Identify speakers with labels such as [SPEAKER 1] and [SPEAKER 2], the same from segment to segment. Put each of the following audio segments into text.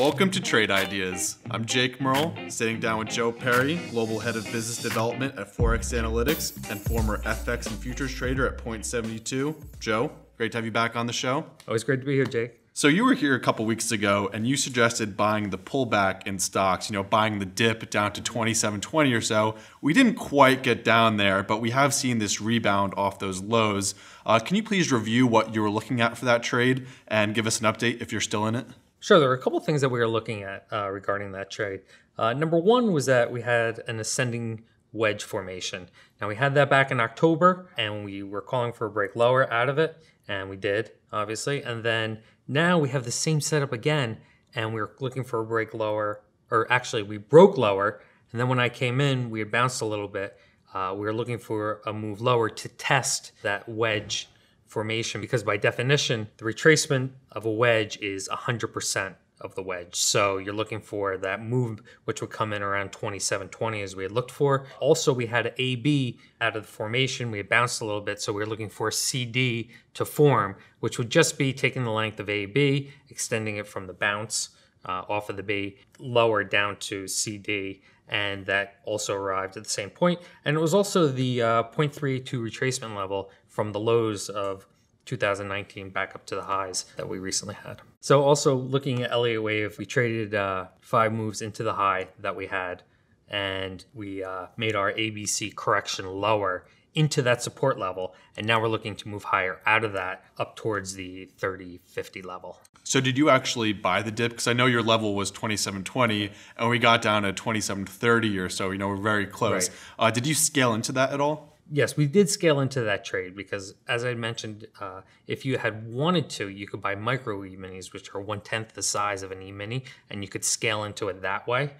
[SPEAKER 1] Welcome to Trade Ideas. I'm Jake Merle, sitting down with Joe Perry, Global Head of Business Development at Forex Analytics and former FX and Futures Trader at Point72. Joe, great to have you back on the show. Always great to be here, Jake. So you were here a couple weeks ago and you suggested buying the pullback in stocks, you know, buying the dip down to 2720 or so. We didn't quite get down there, but we have seen this rebound off those lows. Uh, can you please review what you were looking at for that trade and give us an update if you're still in it?
[SPEAKER 2] Sure, there were a couple of things that we were looking at uh, regarding that trade. Uh, number one was that we had an ascending wedge formation. Now we had that back in October, and we were calling for a break lower out of it, and we did, obviously. And then now we have the same setup again, and we we're looking for a break lower, or actually we broke lower, and then when I came in, we had bounced a little bit. Uh, we were looking for a move lower to test that wedge formation because by definition, the retracement of a wedge is 100% of the wedge. So you're looking for that move, which would come in around 2720 as we had looked for. Also, we had AB out of the formation. We bounced a little bit, so we are looking for CD to form, which would just be taking the length of AB, extending it from the bounce uh, off of the B, lower down to CD, and that also arrived at the same point. And it was also the uh, 0.382 retracement level from the lows of 2019 back up to the highs that we recently had. So also looking at Elliott Wave, we traded uh, five moves into the high that we had, and we uh, made our ABC correction lower into that support level. And now we're looking to move higher out of that up towards the 30, 50 level.
[SPEAKER 1] So did you actually buy the dip? Because I know your level was 2720 and we got down to 2730 or so, you know, we're very close. Right. Uh, did you scale into that at all?
[SPEAKER 2] Yes, we did scale into that trade because, as I mentioned, uh, if you had wanted to, you could buy micro e minis, which are one tenth the size of an e mini, and you could scale into it that way.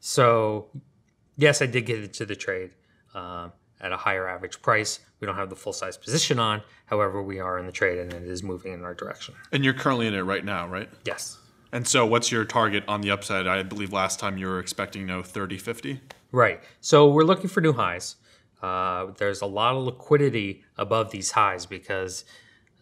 [SPEAKER 2] So, yes, I did get into the trade. Uh, at a higher average price. We don't have the full size position on. However, we are in the trade and it is moving in our direction.
[SPEAKER 1] And you're currently in it right now, right? Yes. And so what's your target on the upside? I believe last time you were expecting no 30, 50. Right. So we're looking for new highs. Uh,
[SPEAKER 2] there's a lot of liquidity above these highs because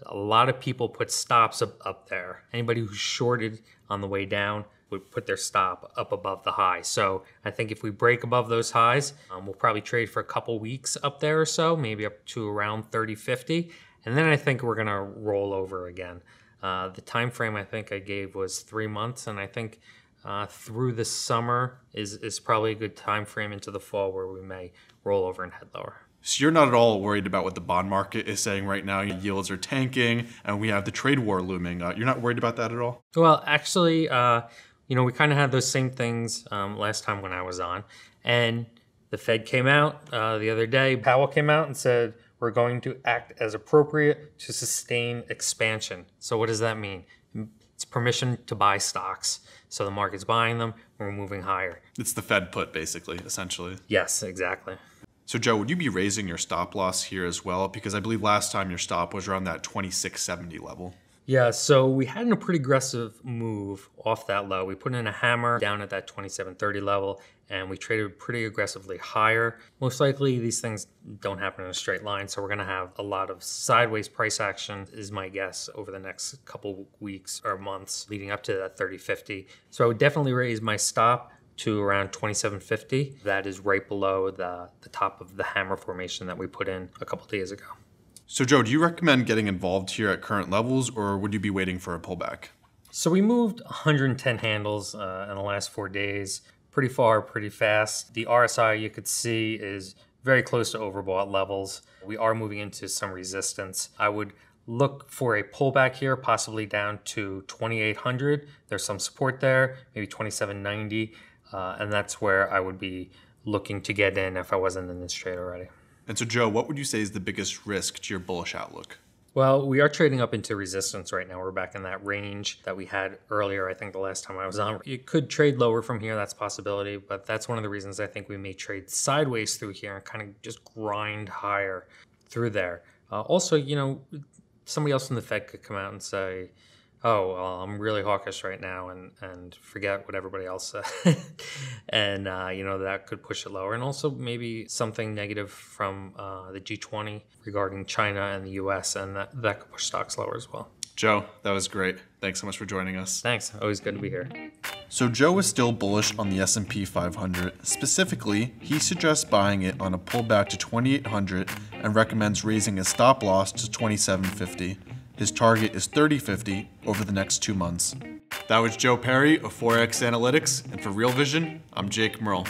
[SPEAKER 2] a lot of people put stops up, up there. Anybody who's shorted on the way down would put their stop up above the high. So I think if we break above those highs, um, we'll probably trade for a couple weeks up there or so, maybe up to around 30, 50. And then I think we're going to roll over again. Uh, the time frame I think I gave was three months, and I think uh, through the summer is, is probably a good time frame into the fall where we may roll over and head lower.
[SPEAKER 1] So you're not at all worried about what the bond market is saying right now. Your yields are tanking, and we have the trade war looming. Uh, you're not worried about that at all.
[SPEAKER 2] Well, actually, uh, you know, we kind of had those same things um, last time when I was on. And the Fed came out uh, the other day, Powell came out and said, we're going to act as appropriate to sustain expansion. So, what does that mean? It's permission to buy stocks. So, the market's buying them, we're moving
[SPEAKER 1] higher. It's the Fed put, basically, essentially. Yes, exactly. So, Joe, would you be raising your stop loss here as well? Because I believe last time your stop was around that 2670 level.
[SPEAKER 2] Yeah, so we had a pretty aggressive move off that low. We put in a hammer down at that 2730 level and we traded pretty aggressively higher. Most likely these things don't happen in a straight line, so we're gonna have a lot of sideways price action is my guess over the next couple weeks or months leading up to that 3050. So I would definitely raise my stop to around 2750. That is right below the, the top of the hammer formation that
[SPEAKER 1] we put in a couple days ago. So, Joe, do you recommend getting involved here at current levels, or would you be waiting for a pullback?
[SPEAKER 2] So, we moved 110 handles uh, in the last four days, pretty far, pretty fast. The RSI you could see is very close to overbought levels. We are moving into some resistance. I would look for a pullback here, possibly down to 2,800. There's some support there, maybe 2,790, uh, and that's where I would be looking to get in if I wasn't in this trade already. And so, Joe,
[SPEAKER 1] what would you say is the biggest risk to your bullish outlook?
[SPEAKER 2] Well, we are trading up into resistance right now. We're back in that range that we had earlier, I think the last time I was on. It could trade lower from here, that's possibility, but that's one of the reasons I think we may trade sideways through here and kind of just grind higher through there. Uh, also, you know, somebody else from the Fed could come out and say, oh, well, I'm really hawkish right now and, and forget what everybody else said. and, uh, you know, that could push it lower. And also maybe something negative from uh, the G20 regarding China and the US, and that, that could push stocks lower as well.
[SPEAKER 1] Joe, that was great. Thanks so much for joining us. Thanks. Always good to be here. So Joe is still bullish on the S&P 500. Specifically, he suggests buying it on a pullback to 2800 and recommends raising a stop loss to 2750. His target is 3050 over the next two months. That was Joe Perry of 4X Analytics, and for Real Vision, I'm Jake Merle.